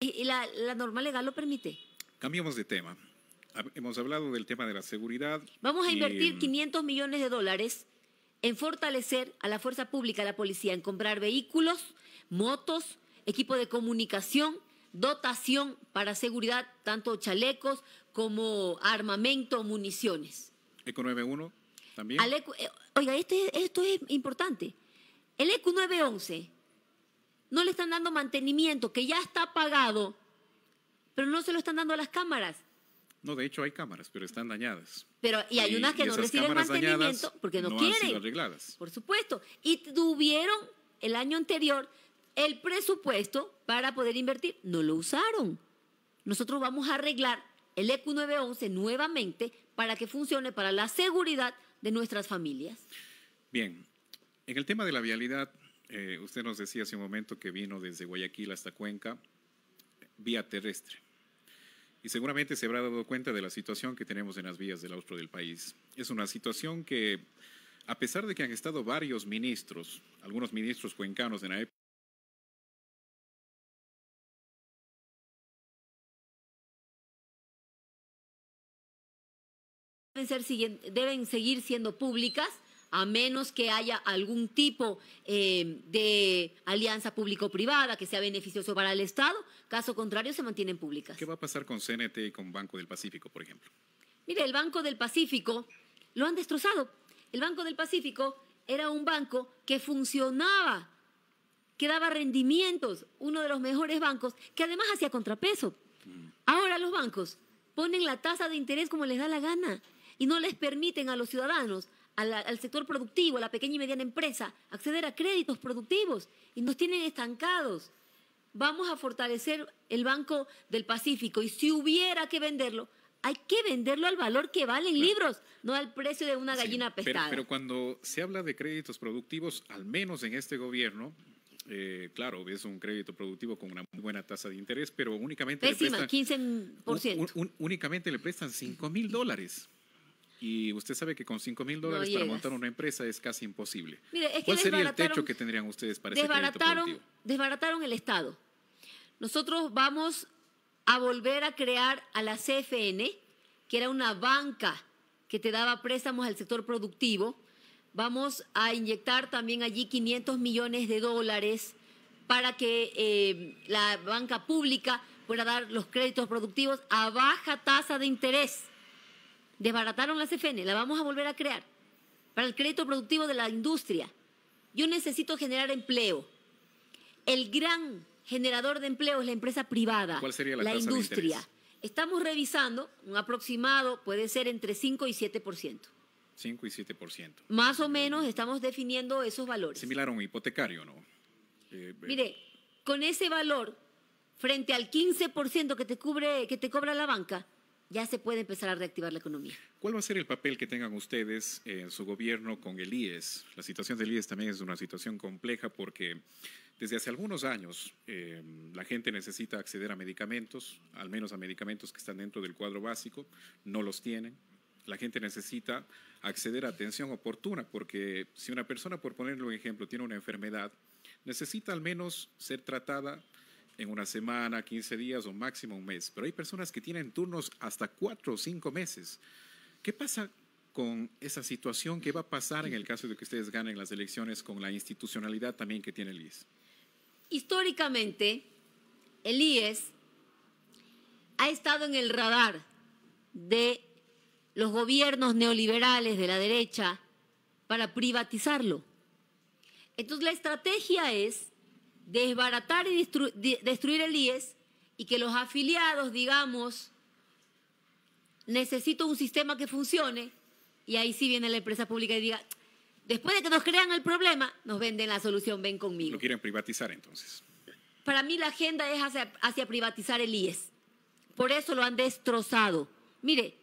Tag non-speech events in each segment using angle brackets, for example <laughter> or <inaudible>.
¿Y la, norma legal lo permite? Cambiemos de tema. Hemos hablado del tema de la seguridad. Vamos a invertir 500 millones de dólares en fortalecer a la fuerza pública, a la policía, en comprar vehículos, motos, equipo de comunicación, dotación para seguridad, tanto chalecos como armamento, municiones. ECO 91 también. Eh, oiga, este, esto es importante. El ECO 911 no le están dando mantenimiento que ya está pagado, pero no se lo están dando a las cámaras. No, de hecho hay cámaras, pero están dañadas. Pero y hay unas que no reciben mantenimiento porque no, no quieren. Por supuesto. Y tuvieron el año anterior el presupuesto para poder invertir, no lo usaron. Nosotros vamos a arreglar el EQ 911 nuevamente para que funcione para la seguridad de nuestras familias. Bien, en el tema de la vialidad, eh, usted nos decía hace un momento que vino desde Guayaquil hasta Cuenca vía terrestre. Y seguramente se habrá dado cuenta de la situación que tenemos en las vías del austro del país. Es una situación que, a pesar de que han estado varios ministros, algunos ministros cuencanos en la época, deben seguir siendo públicas a menos que haya algún tipo eh, de alianza público-privada que sea beneficioso para el Estado. Caso contrario, se mantienen públicas. ¿Qué va a pasar con CNT y con Banco del Pacífico, por ejemplo? Mire, el Banco del Pacífico lo han destrozado. El Banco del Pacífico era un banco que funcionaba, que daba rendimientos, uno de los mejores bancos, que además hacía contrapeso. Mm. Ahora los bancos ponen la tasa de interés como les da la gana y no les permiten a los ciudadanos al, sector productivo, a la pequeña y mediana empresa, acceder a créditos productivos y nos tienen estancados. Vamos a fortalecer el Banco del Pacífico y si hubiera que venderlo, hay que venderlo al valor que vale en libros, no al precio de una gallina pesada. Pero, cuando se habla de créditos productivos, al menos en este gobierno, eh, claro, es un crédito productivo con una muy buena tasa de interés, pero únicamente le prestan, 15%. únicamente le prestan 5 mil dólares. Y usted sabe que con 5 mil dólares para montar una empresa es casi imposible. ¿Cuál sería el techo que tendrían ustedes para desbarataron, ese Desbarataron el Estado. Nosotros vamos a volver a crear a la CFN, que era una banca que te daba préstamos al sector productivo. Vamos a inyectar también allí 500 millones de dólares para que eh, la banca pública pueda dar los créditos productivos a baja tasa de interés. Desbarataron la CFN, la vamos a volver a crear para el crédito productivo de la industria. Yo necesito generar empleo. El gran generador de empleo es la empresa privada, la, industria. Estamos revisando un aproximado, puede ser entre 5 y 7%. 5 y 7%. Más o menos estamos definiendo esos valores. Similar a un hipotecario, ¿no? Eh, eh. Mire, con ese valor, frente al 15% que te, cubre, que te cobra la banca, ya se puede empezar a reactivar la economía. ¿Cuál va a ser el papel que tengan ustedes en su gobierno con el IES? La situación del IES también es una situación compleja porque desde hace algunos años em, la gente necesita acceder a medicamentos, al menos a medicamentos que están dentro del cuadro básico, no los tienen. La gente necesita acceder a atención oportuna porque si una persona, por ponerle un ejemplo, tiene una enfermedad, necesita al menos ser tratada en una semana, 15 días o máximo un mes. Pero hay personas que tienen turnos hasta cuatro o cinco meses. ¿Qué pasa con esa situación? ¿Qué va a pasar en el caso de que ustedes ganen las elecciones con la institucionalidad también que tiene el IES? Históricamente, el IES ha estado en el radar de los gobiernos neoliberales de la derecha para privatizarlo. Entonces la estrategia es desbaratar y destruir el IES y que los afiliados, digamos, necesito un sistema que funcione y ahí sí viene la empresa pública y diga, después de que nos crean el problema, nos venden la solución, ven conmigo. Lo quieren privatizar entonces. Para mí la agenda es hacia, privatizar el IES. Por eso lo han destrozado. Mire,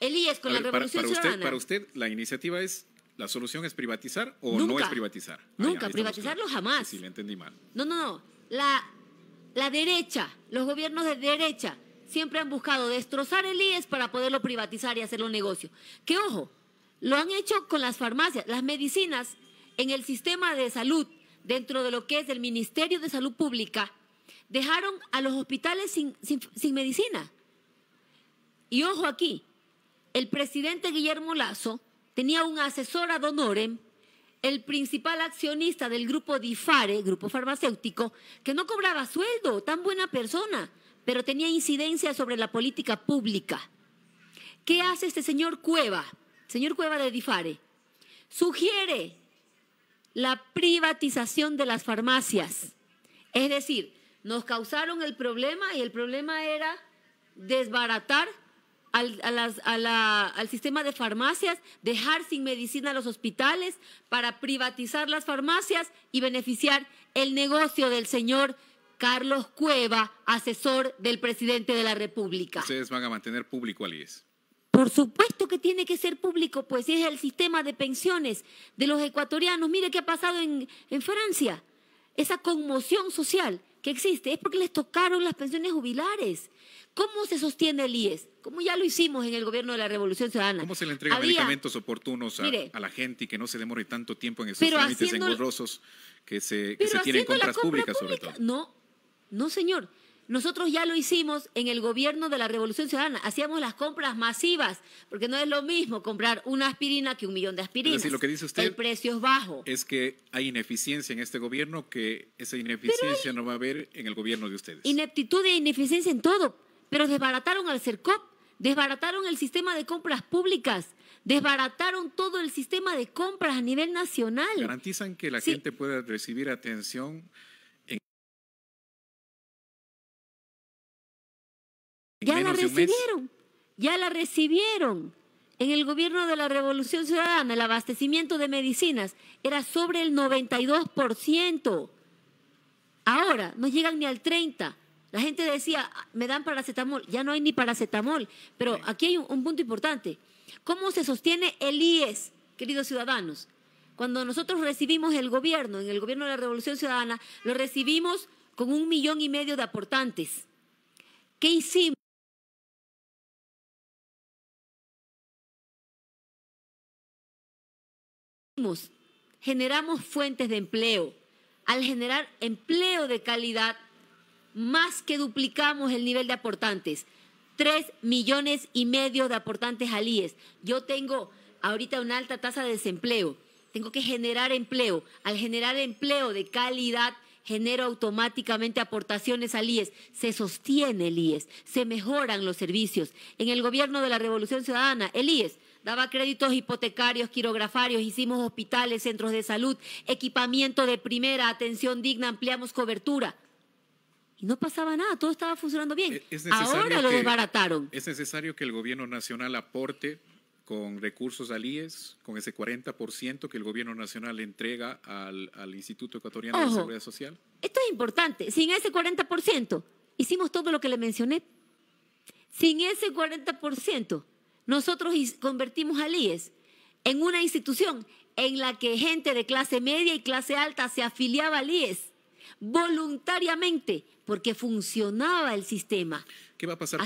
el IES con la Revolución para, para usted la iniciativa es ¿La solución es privatizar o no es privatizar? nunca, privatizarlo jamás. Si me entendí mal. No, no, no. La, derecha, los gobiernos de derecha, siempre han buscado destrozar el IES para poderlo privatizar y hacerlo un negocio. Que ojo, lo han hecho con las farmacias, las medicinas en el sistema de salud, dentro de lo que es el Ministerio de Salud Pública, dejaron a los hospitales sin, sin medicina. Y ojo aquí, el presidente Guillermo Lazo tenía un asesor ad honorem, el principal accionista del grupo DIFARE, grupo farmacéutico, que no cobraba sueldo, tan buena persona, pero tenía incidencia sobre la política pública. ¿Qué hace este señor Cueva, señor Cueva de DIFARE? Sugiere la privatización de las farmacias. Es decir, nos causaron el problema y el problema era desbaratar al, sistema de farmacias, dejar sin medicina los hospitales para privatizar las farmacias y beneficiar el negocio del señor Carlos Cueva, asesor del presidente de la República. Ustedes van a mantener público al IES. Por supuesto que tiene que ser público, pues es el sistema de pensiones de los ecuatorianos. Mire qué ha pasado en Francia, esa conmoción social que existe es porque les tocaron las pensiones jubilares. ¿Cómo se sostiene el IES? Como ya lo hicimos en el gobierno de la Revolución Ciudadana. ¿Cómo se le entrega medicamentos oportunos a, la gente y que no se demore tanto tiempo en esos trámites engorrosos que se, que se tienen compras públicas, sobre todo? No, no, señor. Nosotros ya lo hicimos en el gobierno de la Revolución Ciudadana, hacíamos las compras masivas, porque no es lo mismo comprar una aspirina que un millón de aspirinas. Es lo que dice usted el precio es bajo. Es que hay ineficiencia en este gobierno, que esa ineficiencia no va a haber en el gobierno de ustedes. Ineptitud e ineficiencia en todo, pero desbarataron al CERCOP, desbarataron el sistema de compras públicas, desbarataron todo el sistema de compras a nivel nacional. Garantizan que la gente pueda recibir atención Ya la recibieron, ya la recibieron. En el gobierno de la Revolución Ciudadana el abastecimiento de medicinas era sobre el 92%. Ahora no llegan ni al 30%. La gente decía, ah, me dan paracetamol, ya no hay ni paracetamol. Pero aquí hay un, un punto importante. ¿Cómo se sostiene el IES, queridos ciudadanos? Cuando nosotros recibimos el gobierno, en el gobierno de la Revolución Ciudadana, lo recibimos con un millón y medio de aportantes. ¿Qué hicimos? generamos fuentes de empleo. Al generar empleo de calidad, más que duplicamos el nivel de aportantes. Tres millones y medio de aportantes al IES. Yo tengo ahorita una alta tasa de desempleo. Tengo que generar empleo. Al generar empleo de calidad, genero automáticamente aportaciones al IES. Se sostiene el IES, se mejoran los servicios. En el gobierno de la Revolución Ciudadana, el IES Daba créditos hipotecarios, quirografarios, hicimos hospitales, centros de salud, equipamiento de primera, atención digna, ampliamos cobertura. Y no pasaba nada, todo estaba funcionando bien. E-, Ahora lo desbarataron. Es necesario que el gobierno nacional aporte con recursos al IES, con ese 40% que el gobierno nacional entrega al, Instituto Ecuatoriano de Seguridad Social. Esto es importante. Sin ese 40% hicimos todo lo que le mencioné. Sin ese 40% nosotros convertimos al IES en una institución en la que gente de clase media y clase alta se afiliaba al IES voluntariamente porque funcionaba el sistema. ¿Qué va a pasar,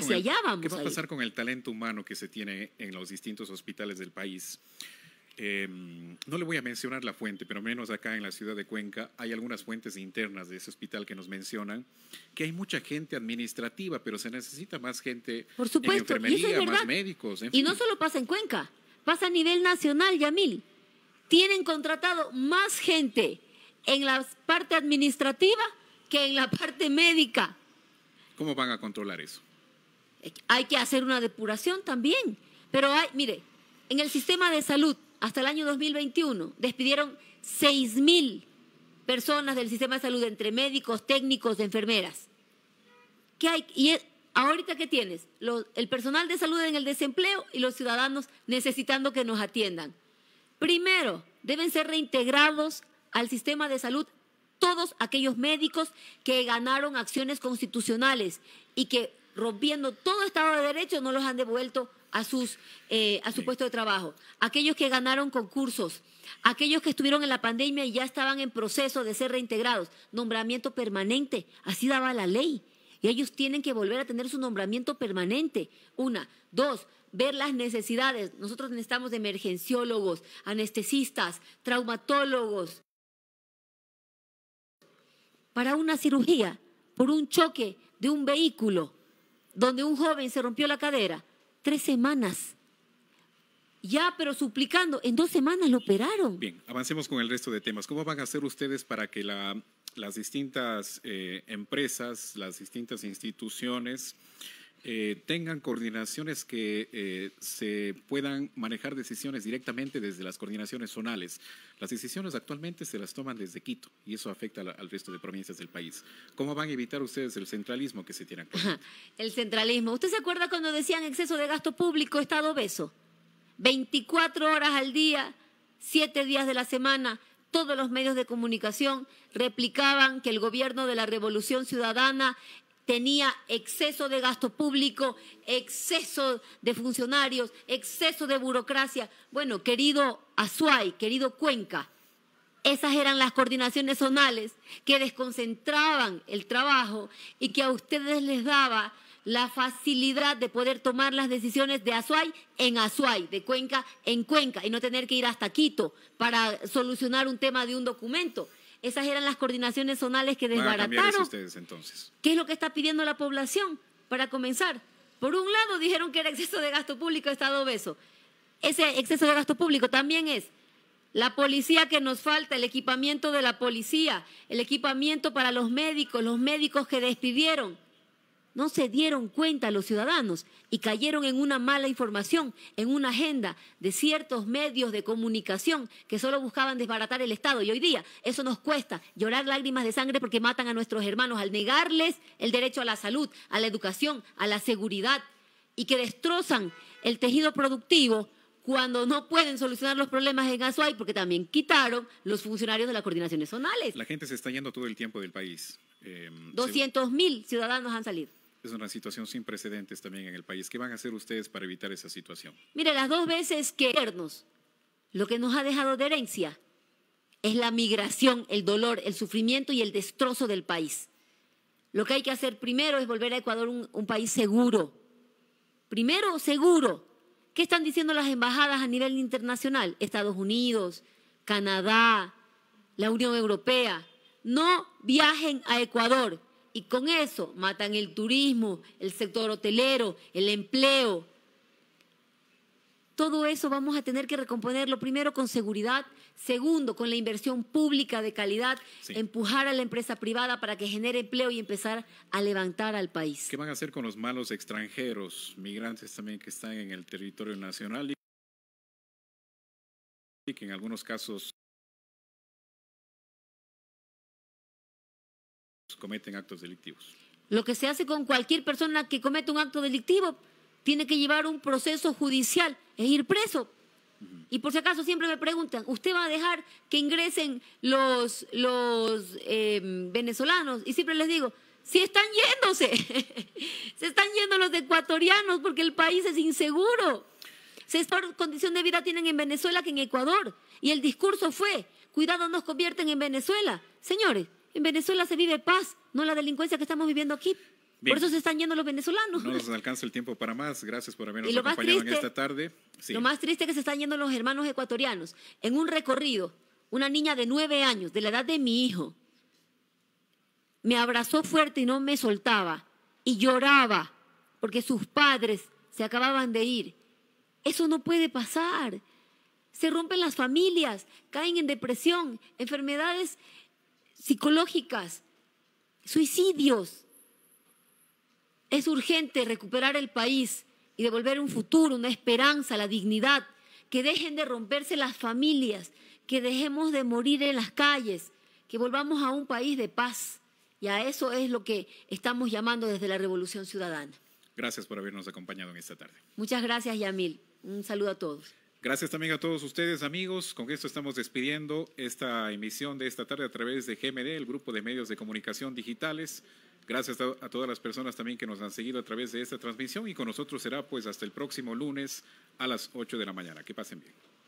con el talento humano que se tiene en los distintos hospitales del país? Em, no le voy a mencionar la fuente, pero menos acá en la ciudad de Cuenca hay algunas fuentes internas de ese hospital que nos mencionan que hay mucha gente administrativa, pero se necesita más gente Por en enfermería, más médicos. y no solo pasa en Cuenca, pasa a nivel nacional, Yamil. Tienen contratado más gente en la parte administrativa que en la parte médica. ¿Cómo van a controlar eso? Hay que hacer una depuración también. Pero hay, mire, en el sistema de salud hasta el año 2021 despidieron 6.000 personas del sistema de salud, entre médicos, técnicos, enfermeras. hay? Y ahorita qué tienes? el personal de salud en el desempleo y los ciudadanos necesitando que nos atiendan. Primero, deben ser reintegrados al sistema de salud todos aquellos médicos que ganaron acciones constitucionales y que rompiendo todo Estado de Derecho no los han devuelto eh, a, su puesto de trabajo, aquellos que ganaron concursos, aquellos que estuvieron en la pandemia y ya estaban en proceso de ser reintegrados, nombramiento permanente, así daba la ley. Y ellos tienen que volver a tener su nombramiento permanente. Una, dos, ver las necesidades. Nosotros necesitamos de emergenciólogos, anestesistas, traumatólogos. Para una cirugía, por un choque de un vehículo donde un joven se rompió la cadera, tres semanas. Ya, pero suplicando, en dos semanas lo operaron. Bien, avancemos con el resto de temas. ¿Cómo van a hacer ustedes para que la, las distintas eh, empresas, las distintas instituciones, eh, tengan coordinaciones que eh, se puedan manejar decisiones directamente desde las coordinaciones zonales. Las decisiones actualmente se las toman desde Quito y eso afecta al resto de provincias del país. ¿Cómo van a evitar ustedes el centralismo que se tiene actualmente? El centralismo. ¿Usted se acuerda cuando decían exceso de gasto público, Estado obeso? 24 horas al día, 7 días de la semana, todos los medios de comunicación replicaban que el gobierno de la revolución ciudadana tenía exceso de gasto público, exceso de funcionarios, exceso de burocracia. Bueno, querido Azuay, querido Cuenca, esas eran las coordinaciones zonales que desconcentraban el trabajo y que a ustedes les daba la facilidad de poder tomar las decisiones de Azuay en Azuay, de Cuenca en Cuenca, y no tener que ir hasta Quito para solucionar un tema de un documento. Esas eran las coordinaciones zonales que desbarataron. entonces. ¿Qué es lo que está pidiendo la población? Para comenzar, por un lado dijeron que era exceso de gasto público, Estado obeso. Ese exceso de gasto público también es la policía que nos falta, el equipamiento de la policía, el equipamiento para los médicos, los médicos que despidieron. No se dieron cuenta los ciudadanos y cayeron en una mala información, en una agenda de ciertos medios de comunicación que solo buscaban desbaratar el Estado. Y hoy día eso nos cuesta llorar lágrimas de sangre porque matan a nuestros hermanos al negarles el derecho a la salud, a la educación, a la seguridad y que destrozan el tejido productivo cuando no pueden solucionar los problemas en Azuay porque también quitaron los funcionarios de las coordinaciones zonales. La gente se está yendo todo el tiempo del país. Em, Doscientos 200 mil ciudadanos han salido. Es una situación sin precedentes también en el país. ¿Qué van a hacer ustedes para evitar esa situación? Mire, las dos veces que lo que nos ha dejado de herencia es la migración, el dolor, el sufrimiento y el destrozo del país. Lo que hay que hacer primero es volver a Ecuador un país seguro. Primero, seguro. ¿Qué están diciendo las embajadas a nivel internacional? Estados Unidos, Canadá, la Unión Europea. No viajen a Ecuador y con eso matan el turismo, el sector hotelero, el empleo. Todo eso vamos a tener que recomponerlo primero con seguridad, segundo con la inversión pública de calidad, empujar a la empresa privada para que genere empleo y empezar a levantar al país. ¿Qué van a hacer con los malos extranjeros, migrantes también que están en el territorio nacional y que en algunos casos cometen actos delictivos. Lo que se hace con cualquier persona que comete un acto delictivo tiene que llevar un proceso judicial, es ir preso. Y por si acaso siempre me preguntan, ¿usted va a dejar que ingresen los, los em, venezolanos? Y siempre les digo, si sí están yéndose, <laughs> se están yendo los ecuatorianos porque el país es inseguro. Se condición de vida tienen en Venezuela que en Ecuador. Y el discurso fue, cuidado nos convierten en Venezuela. Señores, en Venezuela se vive paz, no la delincuencia que estamos viviendo aquí. Por eso se están yendo los venezolanos. No nos alcanza el tiempo para más. Gracias por habernos acompañado en esta tarde. Lo más triste es que se están yendo los hermanos ecuatorianos en un recorrido. Una niña de nueve años, de la edad de mi hijo, me abrazó fuerte y no me soltaba. Y lloraba porque sus padres se acababan de ir. Eso no puede pasar. Se rompen las familias, caen en depresión, enfermedades psicológicas, suicidios. Es urgente recuperar el país y devolver un futuro, una esperanza, la dignidad, que dejen de romperse las familias, que dejemos de morir en las calles, que volvamos a un país de paz. Y a eso es lo que estamos llamando desde la Revolución Ciudadana. Gracias por habernos acompañado en esta tarde. Muchas gracias, Yamil. Un saludo a todos. Gracias también a todos ustedes, amigos. Con esto estamos despidiendo esta emisión de esta tarde a través de GMD, el Grupo de Medios de Comunicación Digitales. Gracias a, todas las personas también que nos han seguido a través de esta transmisión y con nosotros será pues hasta el próximo lunes a las 8 de la mañana. Que pasen bien.